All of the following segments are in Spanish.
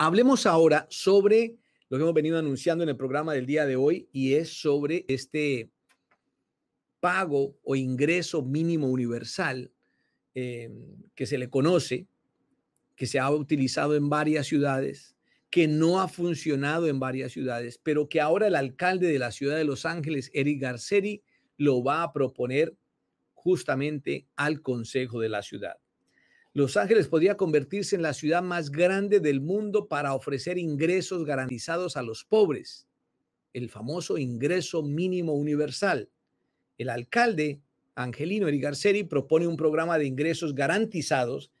Hablemos ahora sobre lo que hemos venido anunciando en el programa del día de hoy y es sobre este pago o ingreso mínimo universal em, que se le conoce, que se ha utilizado en varias ciudades, que no ha funcionado en varias ciudades, pero que ahora el alcalde de la ciudad de Los Ángeles, Eric Garceri, lo va a proponer justamente al Consejo de la ciudad. Los Ángeles podría convertirse en la ciudad más grande del mundo para ofrecer ingresos garantizados a los pobres, el famoso ingreso mínimo universal. El alcalde Angelino Garcetti propone un programa de ingresos garantizados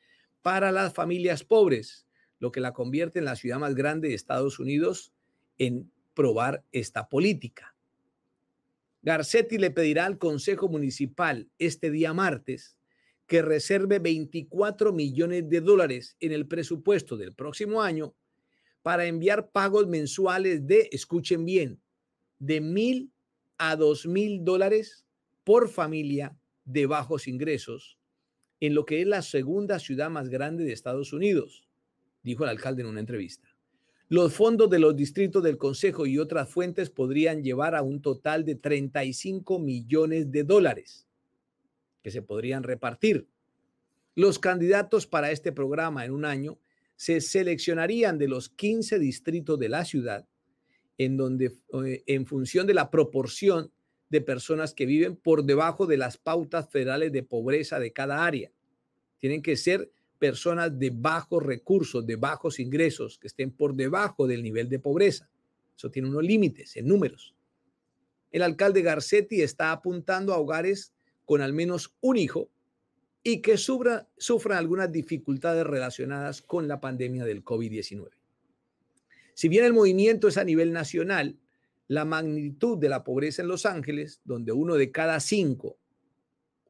para las familias pobres, lo que la convierte en la ciudad más grande de Estados Unidos en probar esta política. Garcetti le pedirá al Consejo Municipal este día martes que reserve 24 millones de dólares en el presupuesto del próximo año para enviar pagos mensuales de, escuchen bien, de mil a dos mil dólares por familia de bajos ingresos en lo que es la segunda ciudad más grande de Estados Unidos, dijo el alcalde en una entrevista. Los fondos de los distritos del Consejo y otras fuentes podrían llevar a un total de 35 millones de dólares que se podrían repartir. Los candidatos para este programa en un año se seleccionarían de los 15 distritos de la ciudad, en donde eh, en función de la proporción de personas que viven por debajo de las pautas federales de pobreza de cada área. Tienen que ser personas de bajos recursos, de bajos ingresos, que estén por debajo del nivel de pobreza. Eso tiene unos límites en números. El alcalde Garcetti está apuntando a hogares con al menos un hijo y que sufra, algunas dificultades relacionadas con la pandemia del COVID-19. Si bien el movimiento es a nivel nacional, la magnitud de la pobreza en Los Ángeles, donde uno de cada cinco,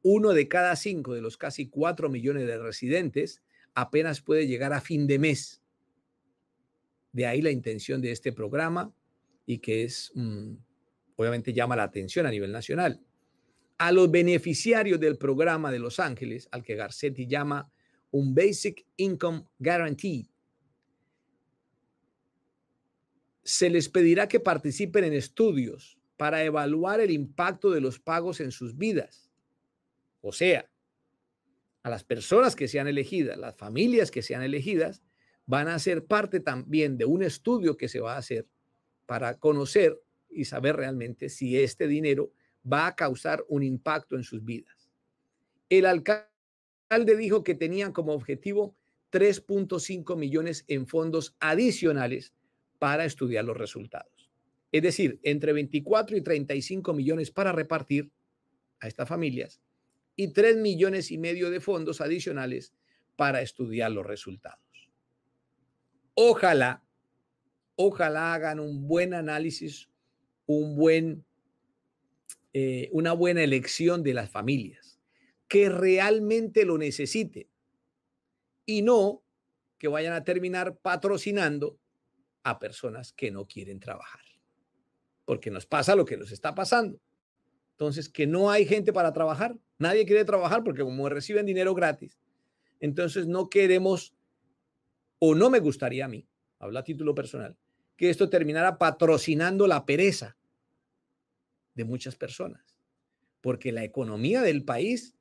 uno de cada cinco de los casi cuatro millones de residentes apenas puede llegar a fin de mes. De ahí la intención de este programa y que es, mm, obviamente llama la atención a nivel nacional a los beneficiarios del programa de Los Ángeles, al que Garcetti llama un Basic Income Guarantee, se les pedirá que participen en estudios para evaluar el impacto de los pagos en sus vidas. O sea, a las personas que sean elegidas, las familias que sean elegidas, van a ser parte también de un estudio que se va a hacer para conocer y saber realmente si este dinero va a causar un impacto en sus vidas. El alcalde dijo que tenían como objetivo 3.5 millones en fondos adicionales para estudiar los resultados. Es decir, entre 24 y 35 millones para repartir a estas familias y 3 millones y medio de fondos adicionales para estudiar los resultados. Ojalá, ojalá hagan un buen análisis, un buen eh, una buena elección de las familias que realmente lo necesiten y no que vayan a terminar patrocinando a personas que no quieren trabajar. Porque nos pasa lo que nos está pasando. Entonces, que no hay gente para trabajar. Nadie quiere trabajar porque como reciben dinero gratis, entonces no queremos o no me gustaría a mí, habla a título personal, que esto terminara patrocinando la pereza de muchas personas, porque la economía del país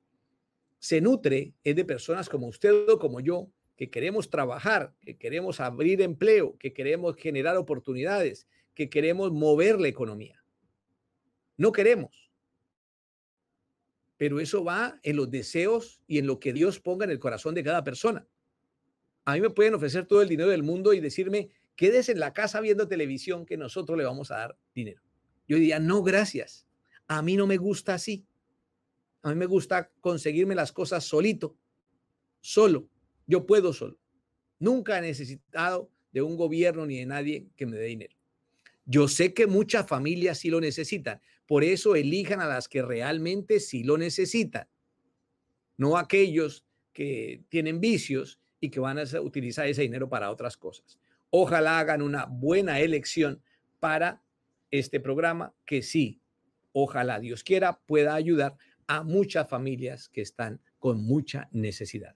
se nutre es de personas como usted o como yo, que queremos trabajar, que queremos abrir empleo, que queremos generar oportunidades, que queremos mover la economía. No queremos. Pero eso va en los deseos y en lo que Dios ponga en el corazón de cada persona. A mí me pueden ofrecer todo el dinero del mundo y decirme, quedes en la casa viendo televisión que nosotros le vamos a dar dinero yo diría, no, gracias. A mí no me gusta así. A mí me gusta conseguirme las cosas solito, solo. Yo puedo solo. Nunca he necesitado de un gobierno ni de nadie que me dé dinero. Yo sé que muchas familias sí lo necesitan. Por eso elijan a las que realmente sí lo necesitan. No aquellos que tienen vicios y que van a utilizar ese dinero para otras cosas. Ojalá hagan una buena elección para este programa que sí, ojalá Dios quiera, pueda ayudar a muchas familias que están con mucha necesidad.